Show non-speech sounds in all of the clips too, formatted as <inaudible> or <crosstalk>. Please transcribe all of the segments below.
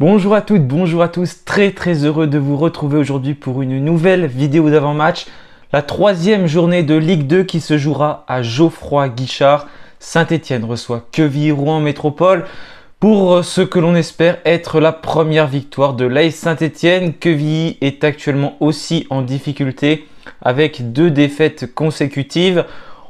Bonjour à toutes, bonjour à tous, très très heureux de vous retrouver aujourd'hui pour une nouvelle vidéo d'avant-match. La troisième journée de Ligue 2 qui se jouera à Geoffroy Guichard. saint étienne reçoit Quevilly-Rouen Métropole pour euh, ce que l'on espère être la première victoire de l'AS Saint-Etienne. Quevilly est actuellement aussi en difficulté avec deux défaites consécutives.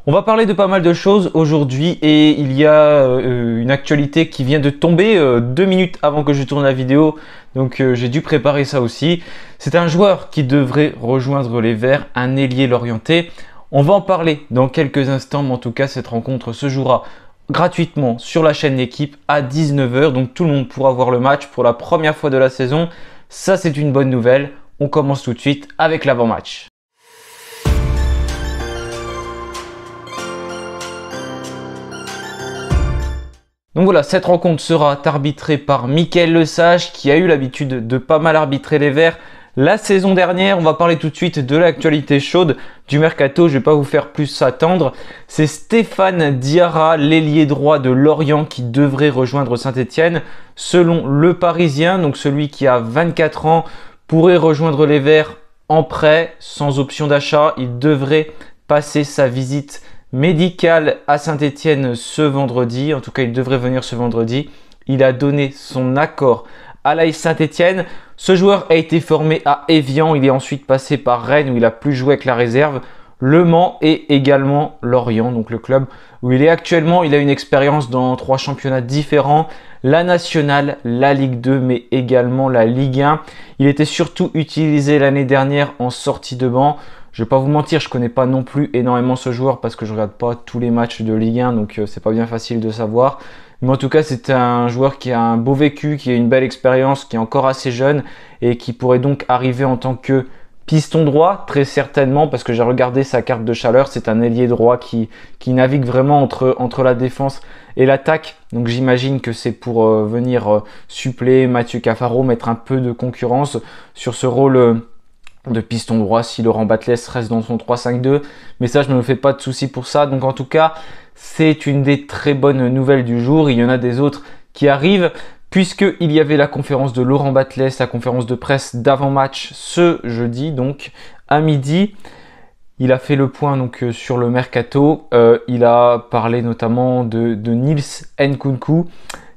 On va parler de pas mal de choses aujourd'hui et il y a euh, une actualité qui vient de tomber euh, deux minutes avant que je tourne la vidéo, donc euh, j'ai dû préparer ça aussi. C'est un joueur qui devrait rejoindre les Verts, un ailier l'orienté. On va en parler dans quelques instants, mais en tout cas cette rencontre se jouera gratuitement sur la chaîne Équipe à 19h, donc tout le monde pourra voir le match pour la première fois de la saison. Ça c'est une bonne nouvelle, on commence tout de suite avec l'avant-match. Donc voilà, cette rencontre sera arbitrée par Mickaël Lesage qui a eu l'habitude de pas mal arbitrer les Verts la saison dernière. On va parler tout de suite de l'actualité chaude du mercato. Je ne vais pas vous faire plus attendre. C'est Stéphane Diarra, l'ailier droit de Lorient, qui devrait rejoindre Saint-Etienne. Selon le Parisien, donc celui qui a 24 ans, pourrait rejoindre les Verts en prêt, sans option d'achat. Il devrait passer sa visite médical à Saint-Étienne ce vendredi. En tout cas, il devrait venir ce vendredi. Il a donné son accord à l'AS saint etienne Ce joueur a été formé à Evian. Il est ensuite passé par Rennes où il a plus joué avec la réserve. Le Mans et également Lorient, donc le club où il est actuellement. Il a une expérience dans trois championnats différents, la nationale, la Ligue 2, mais également la Ligue 1. Il était surtout utilisé l'année dernière en sortie de banc. Je vais pas vous mentir, je connais pas non plus énormément ce joueur parce que je regarde pas tous les matchs de Ligue 1, donc euh, c'est pas bien facile de savoir. Mais en tout cas, c'est un joueur qui a un beau vécu, qui a une belle expérience, qui est encore assez jeune et qui pourrait donc arriver en tant que piston droit, très certainement, parce que j'ai regardé sa carte de chaleur. C'est un ailier droit qui, qui navigue vraiment entre, entre la défense et l'attaque. Donc j'imagine que c'est pour euh, venir euh, suppléer Mathieu Cafaro, mettre un peu de concurrence sur ce rôle de piston droit si Laurent Batles reste dans son 3-5-2. Mais ça, je ne me fais pas de soucis pour ça. Donc en tout cas, c'est une des très bonnes nouvelles du jour. Il y en a des autres qui arrivent. Puisqu'il y avait la conférence de Laurent Batles, la conférence de presse d'avant-match ce jeudi, donc à midi. Il a fait le point donc euh, sur le mercato. Euh, il a parlé notamment de, Nils Nkunku.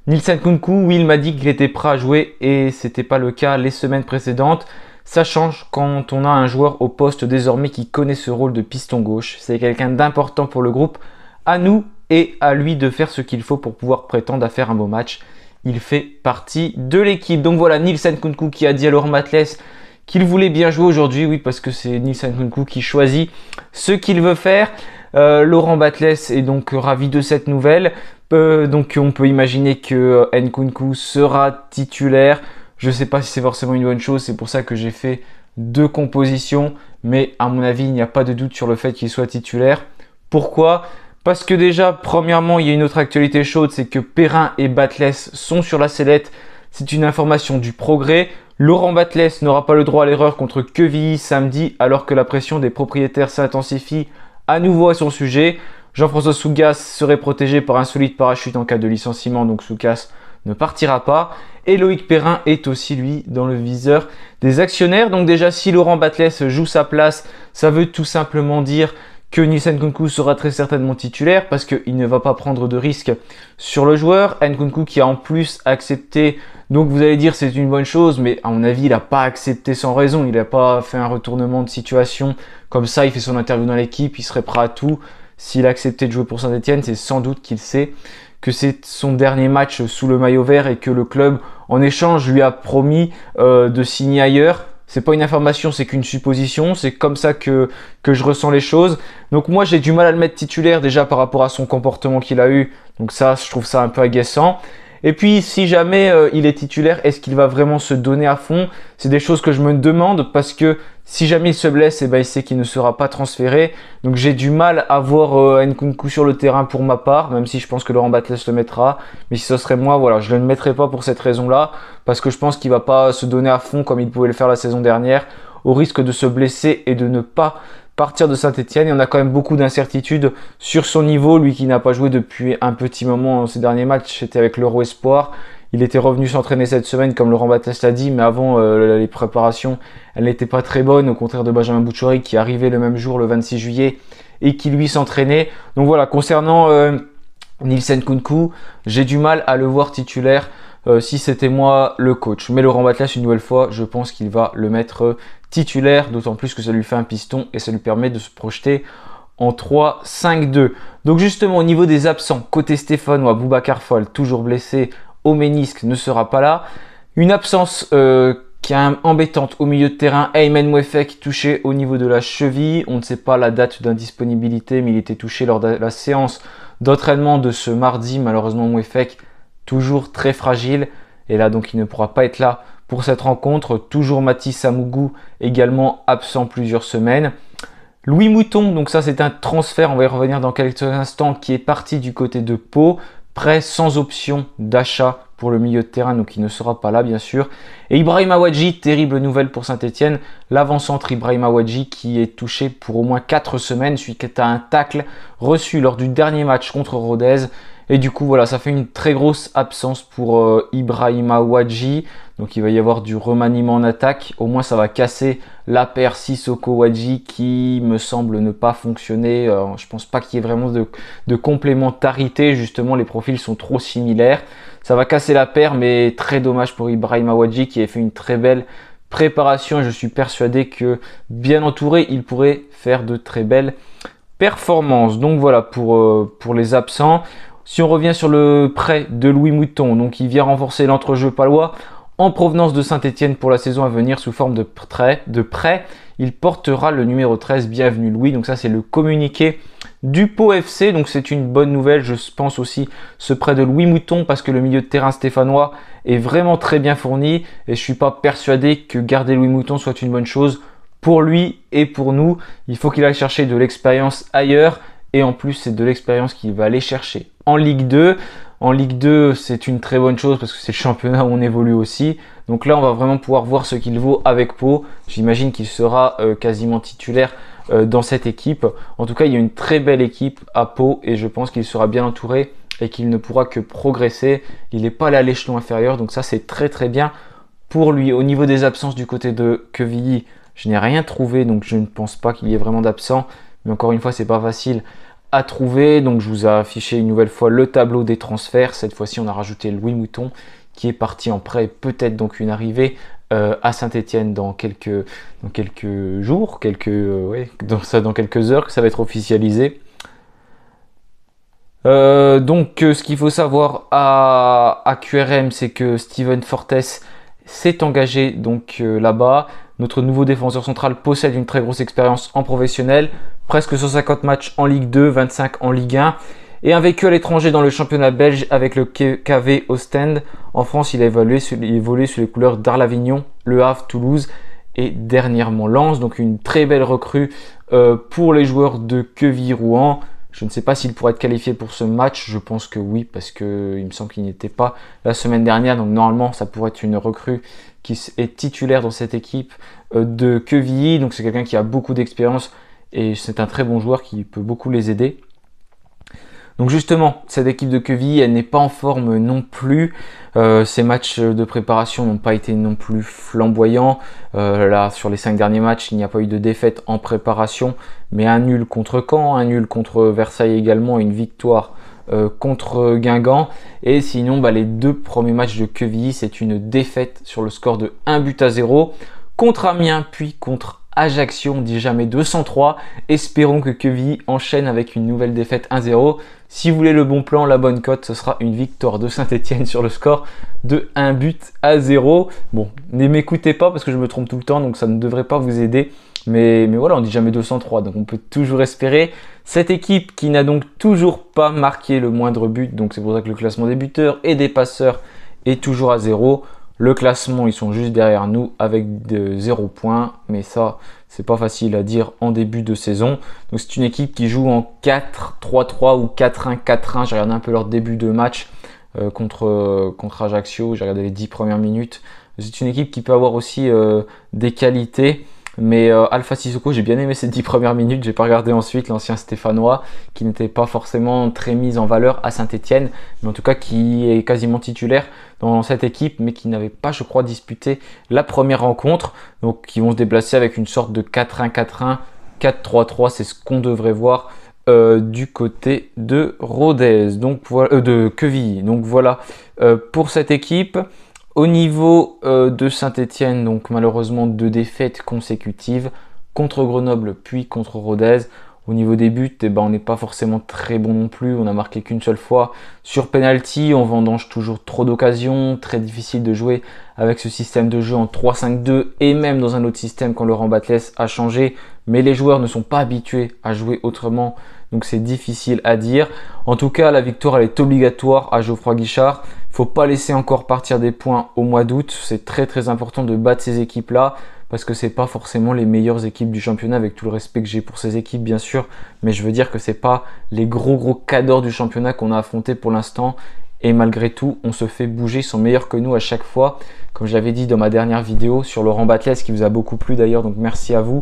Nils Nkunku, oui, il m'a dit qu'il était prêt à jouer et ce n'était pas le cas les semaines précédentes. Ça change quand on a un joueur au poste désormais qui connaît ce rôle de piston gauche. C'est quelqu'un d'important pour le groupe. À nous et à lui de faire ce qu'il faut pour pouvoir prétendre à faire un beau match. Il fait partie de l'équipe. Donc voilà, Nielsen Kunku qui a dit à Laurent Matles qu'il voulait bien jouer aujourd'hui. Oui, parce que c'est Nielsen Kunku qui choisit ce qu'il veut faire. Euh, Laurent Batles est donc ravi de cette nouvelle. Euh, donc on peut imaginer que Nkunku sera titulaire. Je ne sais pas si c'est forcément une bonne chose, c'est pour ça que j'ai fait deux compositions, mais à mon avis, il n'y a pas de doute sur le fait qu'il soit titulaire. Pourquoi Parce que déjà, premièrement, il y a une autre actualité chaude, c'est que Perrin et Batles sont sur la sellette. C'est une information du progrès. Laurent Batles n'aura pas le droit à l'erreur contre Quevilly samedi, alors que la pression des propriétaires s'intensifie à nouveau à son sujet. Jean-François Sougas serait protégé par un solide parachute en cas de licenciement, donc Sougas ne partira pas. Et Loïc Perrin est aussi, lui, dans le viseur des actionnaires. Donc déjà, si Laurent Batles joue sa place, ça veut tout simplement dire que Nissan Kunku sera très certainement titulaire parce qu'il ne va pas prendre de risque sur le joueur. Nkunku qui a en plus accepté, donc vous allez dire c'est une bonne chose, mais à mon avis il n'a pas accepté sans raison, il n'a pas fait un retournement de situation comme ça, il fait son interview dans l'équipe, il serait prêt à tout. S'il acceptait de jouer pour Saint-Etienne, c'est sans doute qu'il sait que c'est son dernier match sous le maillot vert et que le club en échange lui a promis euh, de signer ailleurs. C'est pas une information, c'est qu'une supposition, c'est comme ça que, que je ressens les choses. Donc moi j'ai du mal à le mettre titulaire déjà par rapport à son comportement qu'il a eu. Donc ça, je trouve ça un peu agaçant. Et puis, si jamais euh, il est titulaire, est-ce qu'il va vraiment se donner à fond C'est des choses que je me demande parce que si jamais il se blesse, eh ben, il sait qu'il ne sera pas transféré. Donc j'ai du mal à voir euh, Nkunku sur le terrain pour ma part, même si je pense que Laurent Batles le mettra. Mais si ce serait moi, voilà, je ne le mettrai pas pour cette raison-là, parce que je pense qu'il va pas se donner à fond comme il pouvait le faire la saison dernière, au risque de se blesser et de ne pas partir de Saint-Etienne. y en a quand même beaucoup d'incertitudes sur son niveau. Lui qui n'a pas joué depuis un petit moment euh, ses derniers matchs, c'était avec l'Euro Espoir. Il était revenu s'entraîner cette semaine, comme Laurent Battest l'a dit, mais avant euh, les préparations, elles n'étaient pas très bonnes, au contraire de Benjamin Bouchouri qui arrivait le même jour, le 26 juillet, et qui lui s'entraînait. Donc voilà, concernant euh, Nielsen Kunku, j'ai du mal à le voir titulaire euh, si c'était moi le coach. Mais Laurent Batlas, une nouvelle fois, je pense qu'il va le mettre euh, titulaire, d'autant plus que ça lui fait un piston et ça lui permet de se projeter en 3-5-2. Donc justement, au niveau des absents, côté Stéphane ou Aboubacar Fall, toujours blessé au ménisque, ne sera pas là. Une absence euh, qui est embêtante au milieu de terrain. Ayman Mouefek touché au niveau de la cheville. On ne sait pas la date d'indisponibilité, mais il était touché lors de la séance d'entraînement de ce mardi. Malheureusement, Mouefek toujours très fragile. Et là, donc, il ne pourra pas être là pour cette rencontre. Toujours Mathis Amougou également absent plusieurs semaines. Louis Mouton, donc ça c'est un transfert, on va y revenir dans quelques instants, qui est parti du côté de Pau, prêt sans option d'achat pour le milieu de terrain, donc il ne sera pas là bien sûr. Et Ibrahim Awadji, terrible nouvelle pour Saint-Etienne, l'avant-centre Ibrahim Awadji qui est touché pour au moins 4 semaines suite à un tacle reçu lors du dernier match contre Rodez et du coup, voilà, ça fait une très grosse absence pour euh, Ibrahima Wadji. Donc il va y avoir du remaniement en attaque. Au moins, ça va casser la paire Sissoko Wadji qui me semble ne pas fonctionner. Je euh, je pense pas qu'il y ait vraiment de, complémentarité. Justement, les profils sont trop similaires. Ça va casser la paire, mais très dommage pour Ibrahima Wadji qui avait fait une très belle préparation. Je suis persuadé que, bien entouré, il pourrait faire de très belles performances. Donc voilà pour, euh, pour les absents. Si on revient sur le prêt de Louis Mouton, donc il vient renforcer l'entrejeu palois en provenance de Saint-Etienne pour la saison à venir sous forme de prêt. De prêt. Il portera le numéro 13, bienvenue Louis. Donc ça c'est le communiqué du Pau FC. Donc c'est une bonne nouvelle, je pense aussi ce prêt de Louis Mouton parce que le milieu de terrain stéphanois est vraiment très bien fourni et je suis pas persuadé que garder Louis Mouton soit une bonne chose pour lui et pour nous. Il faut qu'il aille chercher de l'expérience ailleurs et en plus c'est de l'expérience qu'il va aller chercher. En Ligue 2, en Ligue 2 c'est une très bonne chose parce que c'est le championnat où on évolue aussi. Donc là on va vraiment pouvoir voir ce qu'il vaut avec Pau. J'imagine qu'il sera euh, quasiment titulaire euh, dans cette équipe. En tout cas il y a une très belle équipe à Pau et je pense qu'il sera bien entouré et qu'il ne pourra que progresser. Il n'est pas là à l'échelon inférieur donc ça c'est très très bien pour lui. Au niveau des absences du côté de Quevilly, je n'ai rien trouvé donc je ne pense pas qu'il y ait vraiment d'absent. Mais encore une fois, c'est pas facile à trouver. Donc je vous ai affiché une nouvelle fois le tableau des transferts. Cette fois-ci, on a rajouté Louis Mouton qui est parti en prêt, peut-être donc une arrivée euh, à Saint-Etienne dans quelques, quelques jours, quelques, euh, dans, ça, dans quelques heures que ça va être officialisé. Euh, donc ce qu'il faut savoir à, à QRM, c'est que Steven Fortes s'est engagé donc là-bas. Notre nouveau défenseur central possède une très grosse expérience en professionnel, presque 150 matchs en Ligue 2, 25 en Ligue 1 et un vécu à l'étranger dans le championnat belge avec le KV Ostend. En France, il a évolué sur, les couleurs d'Arles-Avignon, Le Havre, Toulouse et dernièrement Lens. Donc une très belle recrue euh, pour les joueurs de Queville-Rouen. Je ne sais pas s'il pourrait être qualifié pour ce match. Je pense que oui, parce qu'il me semble qu'il n'y était pas la semaine dernière. Donc normalement, ça pourrait être une recrue qui est titulaire dans cette équipe euh, de Quevilly. Donc c'est quelqu'un qui a beaucoup d'expérience et c'est un très bon joueur qui peut beaucoup les aider. Donc justement, cette équipe de Quevilly, elle n'est pas en forme non plus. Euh, ces matchs de préparation n'ont pas été non plus flamboyants. Euh, là, sur les cinq derniers matchs, il n'y a pas eu de défaite en préparation, mais un nul contre Caen, un nul contre Versailles également, une victoire euh, contre Guingamp. Et sinon, bah, les deux premiers matchs de Quevilly, c'est une défaite sur le score de 1 but à 0 contre Amiens, puis contre Ajaccio, on dit jamais 203. Espérons que Quevilly enchaîne avec une nouvelle défaite 1-0. Si vous voulez le bon plan, la bonne cote, ce sera une victoire de Saint-Etienne sur le score de 1 but à 0. Bon, ne m'écoutez pas parce que je me trompe tout le temps, donc ça ne devrait pas vous aider. Mais, mais, voilà, on dit jamais 203, donc on peut toujours espérer. Cette équipe qui n'a donc toujours pas marqué le moindre but, donc c'est pour ça que le classement des buteurs et des passeurs est toujours à 0. Le classement, ils sont juste derrière nous avec de 0 points, mais ça, c'est pas facile à dire en début de saison. Donc c'est une équipe qui joue en 4-3-3 ou 4-1-4-1. J'ai regardé un peu leur début de match euh, contre, euh, contre Ajaccio, j'ai regardé les 10 premières minutes. C'est une équipe qui peut avoir aussi euh, des qualités. Mais euh, Alpha Sissoko, j'ai bien aimé ces 10 premières minutes. J'ai pas regardé ensuite l'ancien Stéphanois qui n'était pas forcément très mis en valeur à Saint-Etienne, mais en tout cas qui est quasiment titulaire dans cette équipe, mais qui n'avait pas, je crois, disputé la première rencontre. Donc ils vont se déplacer avec une sorte de 4-1-4-1, 4-3-3, c'est ce qu'on devrait voir. Euh, du côté de Rodez, donc voilà, euh, de Queville. Donc voilà pour cette équipe. Au niveau euh, de Saint-Etienne, donc malheureusement deux défaites consécutives contre Grenoble puis contre Rodez. Au niveau des buts, eh ben, on n'est pas forcément très bon non plus. On a marqué qu'une seule fois sur penalty. On vendange toujours trop d'occasions. Très difficile de jouer avec ce système de jeu en 3-5-2 et même dans un autre système quand Laurent Batles a changé. Mais les joueurs ne sont pas habitués à jouer autrement. Donc c'est difficile à dire. En tout cas, la victoire elle est obligatoire à Geoffroy Guichard. Faut pas laisser encore partir des points au mois d'août. C'est très très important de battre ces équipes-là parce que c'est pas forcément les meilleures équipes du championnat avec tout le respect que j'ai pour ces équipes bien sûr, mais je veux dire que c'est pas les gros gros cadors du championnat qu'on a affronté pour l'instant et malgré tout, on se fait bouger, ils sont meilleurs que nous à chaque fois. Comme j'avais dit dans ma dernière vidéo sur Laurent Batles, qui vous a beaucoup plu d'ailleurs, donc merci à vous. et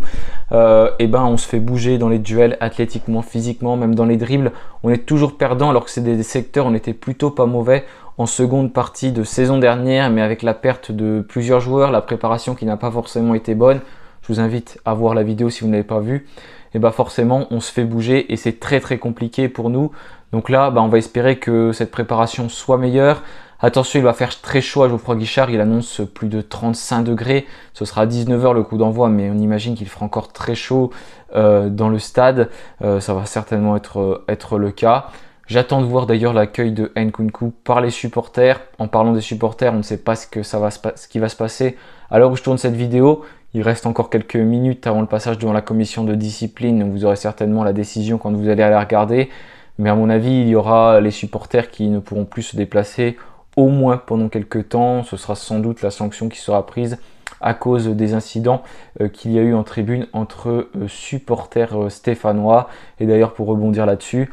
euh, eh ben, on se fait bouger dans les duels, athlétiquement, physiquement, même dans les dribbles. On est toujours perdant alors que c'est des secteurs, on était plutôt pas mauvais en seconde partie de saison dernière, mais avec la perte de plusieurs joueurs, la préparation qui n'a pas forcément été bonne. Je vous invite à voir la vidéo si vous ne l'avez pas vue. Et eh bah ben, forcément, on se fait bouger et c'est très très compliqué pour nous. Donc là, bah on va espérer que cette préparation soit meilleure. Attention, il va faire très chaud à Geoffroy Guichard, il annonce plus de 35 degrés. Ce sera à 19h le coup d'envoi, mais on imagine qu'il fera encore très chaud euh, dans le stade. Euh, ça va certainement être, euh, être le cas. J'attends de voir d'ailleurs l'accueil de Nkunku par les supporters. En parlant des supporters, on ne sait pas ce, que ça va qui va se passer. À l'heure où je tourne cette vidéo, il reste encore quelques minutes avant le passage devant la commission de discipline. Vous aurez certainement la décision quand vous allez aller regarder. Mais à mon avis, il y aura les supporters qui ne pourront plus se déplacer au moins pendant quelques temps. Ce sera sans doute la sanction qui sera prise à cause des incidents euh, qu'il y a eu en tribune entre euh, supporters euh, stéphanois. Et d'ailleurs, pour rebondir là-dessus,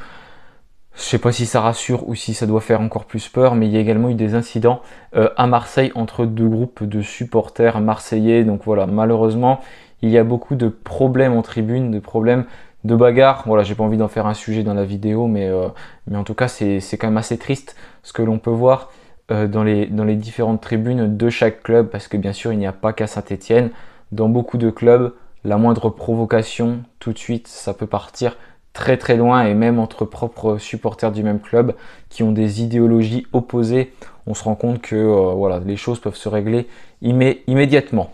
je sais pas si ça rassure ou si ça doit faire encore plus peur, mais il y a également eu des incidents euh, à Marseille entre deux groupes de supporters marseillais. Donc voilà, malheureusement, il y a beaucoup de problèmes en tribune, de problèmes de bagarres. Voilà, j'ai pas envie d'en faire un sujet dans la vidéo, mais, euh, mais en tout cas, c'est quand même assez triste ce que l'on peut voir euh, dans, les, dans les différentes tribunes de chaque club, parce que bien sûr, il n'y a pas qu'à Saint-Etienne. Dans beaucoup de clubs, la moindre provocation, tout de suite, ça peut partir très très loin et même entre propres supporters du même club qui ont des idéologies opposées, on se rend compte que euh, voilà, les choses peuvent se régler immédiatement.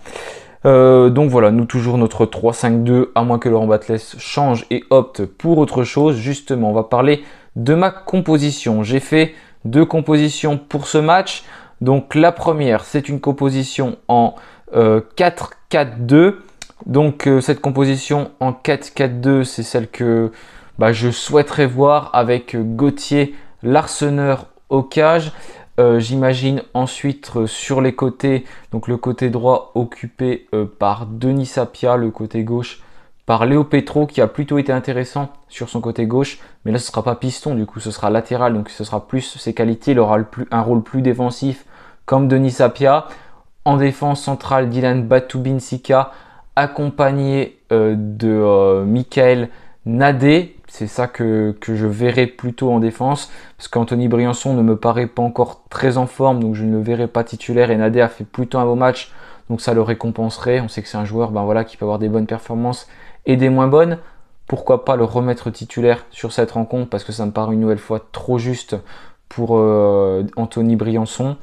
Euh, donc voilà, nous toujours notre 3-5-2, à moins que Laurent Batles change et opte pour autre chose. Justement, on va parler de ma composition. J'ai fait deux compositions pour ce match. Donc la première, c'est une composition en 4-4-2 euh, donc euh, cette composition en 4-4-2, c'est celle que bah, je souhaiterais voir avec euh, Gauthier Larseneur au cage. Euh, j'imagine ensuite sur les côtés, donc le côté droit occupé par Denis Sapia, le côté gauche par Léo Petro qui a plutôt été intéressant sur son côté gauche, mais là ce sera pas piston, du coup ce sera latéral, donc ce sera plus ses qualités, il aura un rôle plus défensif comme Denis Sapia. En défense centrale, Dylan Batubinsika accompagné euh, de euh, Michael Nadé. C'est ça que, je verrai plutôt en défense, parce qu'Anthony Briançon ne me paraît pas encore très en forme, donc je ne le verrai pas titulaire, et Nadé a fait plutôt un beau match, donc ça le récompenserait. On sait que c'est un joueur ben voilà, qui peut avoir des bonnes performances et des moins bonnes. Pourquoi pas le remettre titulaire sur cette rencontre, parce que ça me paraît une nouvelle fois trop juste pour euh, Anthony Briançon.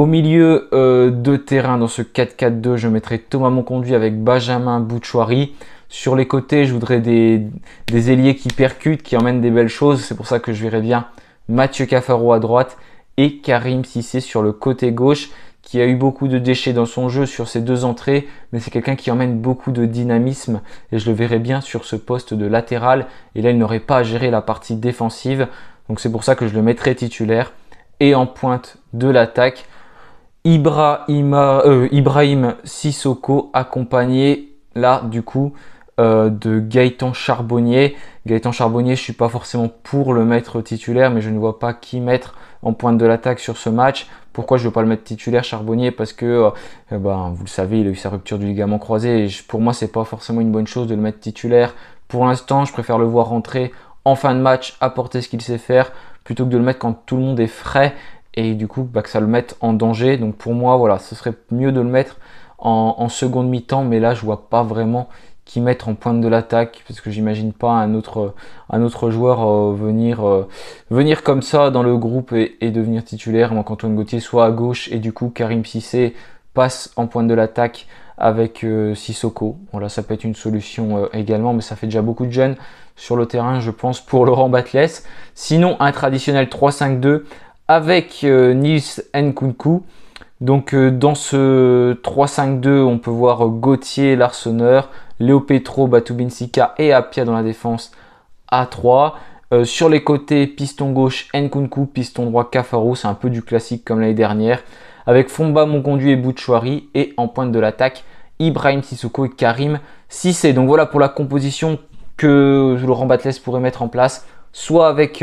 Au milieu euh, de terrain, dans ce 4-4-2, je mettrai Thomas Monconduit avec Benjamin Bouchouari. Sur les côtés, je voudrais des, des ailiers qui percutent, qui emmènent des belles choses. C'est pour ça que je verrai bien Mathieu Cafaro à droite et Karim Sissé sur le côté gauche qui a eu beaucoup de déchets dans son jeu sur ses deux entrées, mais c'est quelqu'un qui emmène beaucoup de dynamisme et je le verrai bien sur ce poste de latéral. Et là, il n'aurait pas à gérer la partie défensive, donc c'est pour ça que je le mettrai titulaire et en pointe de l'attaque. Ibrahima, euh, Ibrahim Sissoko accompagné là du coup euh, de Gaëtan Charbonnier. Gaëtan Charbonnier, je ne suis pas forcément pour le mettre titulaire, mais je ne vois pas qui mettre en pointe de l'attaque sur ce match. Pourquoi je ne veux pas le mettre titulaire Charbonnier Parce que, euh, eh ben, vous le savez, il a eu sa rupture du ligament croisé. Et pour moi, ce n'est pas forcément une bonne chose de le mettre titulaire. Pour l'instant, je préfère le voir rentrer en fin de match, apporter ce qu'il sait faire, plutôt que de le mettre quand tout le monde est frais et du coup bah, que ça le mette en danger. Donc pour moi, voilà, ce serait mieux de le mettre en, seconde mi-temps, mais là je vois pas vraiment qui mettre en pointe de l'attaque parce que j'imagine pas un autre, un autre joueur euh, venir, euh, venir comme ça dans le groupe et, devenir titulaire. Moi, qu'Antoine Gauthier soit à gauche et du coup Karim Sissé passe en pointe de l'attaque avec euh, Sissoko. Voilà, ça peut être une solution également, mais ça fait déjà beaucoup de jeunes sur le terrain, je pense, pour <laughs> Laurent Batles. Sinon, un traditionnel 3-5-2 avec euh, Nils Nkunku. Donc euh, dans ce 3-5-2, on peut voir euh, Gauthier Larsonneur, Léo Petro, Batubinsika et Apia dans la défense à 3. sur les côtés, piston gauche Nkunku, piston droit Cafaro, c'est un peu du classique comme l'année dernière. Avec Fomba, Monconduit et Bouchouari. Et en pointe de l'attaque, Ibrahim Sissoko et Karim Sissé. Donc voilà pour la composition que Laurent Batles pourrait mettre en place. Soit avec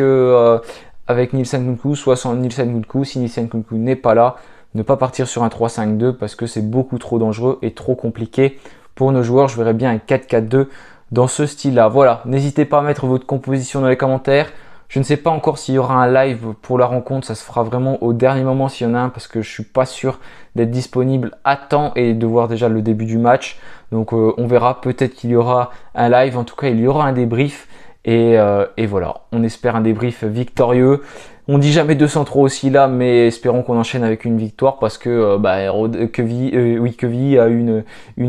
avec Nielsen Kunku, soit sans Nielsen Si Nielsen Kunku n'est pas là, ne pas partir sur un 3-5-2 parce que c'est beaucoup trop dangereux et trop compliqué pour nos joueurs. Je verrais bien un 4-4-2 dans ce style-là. Voilà, n'hésitez pas à mettre votre composition dans les commentaires. Je ne sais pas encore s'il y aura un live pour la rencontre, ça se fera vraiment au dernier moment s'il y en a un parce que je suis pas sûr d'être disponible à temps et de voir déjà le début du match. Donc euh, on verra, peut-être qu'il y aura un live, en tout cas il y aura un débrief. Euh, et, voilà, on espère un débrief victorieux. On dit jamais 200 aussi là, mais espérons qu'on enchaîne avec une victoire parce que euh, bah, euh, oui, a une,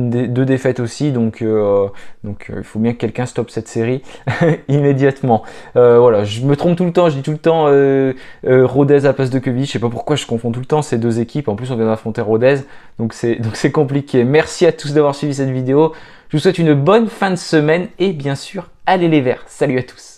deux défaites aussi, donc il faut bien que quelqu'un stoppe cette série <laughs> immédiatement. voilà, je me trompe tout le temps, je dis tout le temps Rodez à place de quevi je sais pas pourquoi je confonds tout le temps ces deux équipes. En plus, on vient d'affronter Rodez, donc c'est compliqué. Merci à tous d'avoir suivi cette vidéo. Je vous souhaite une bonne fin de semaine et bien sûr, allez les verts. Salut à tous.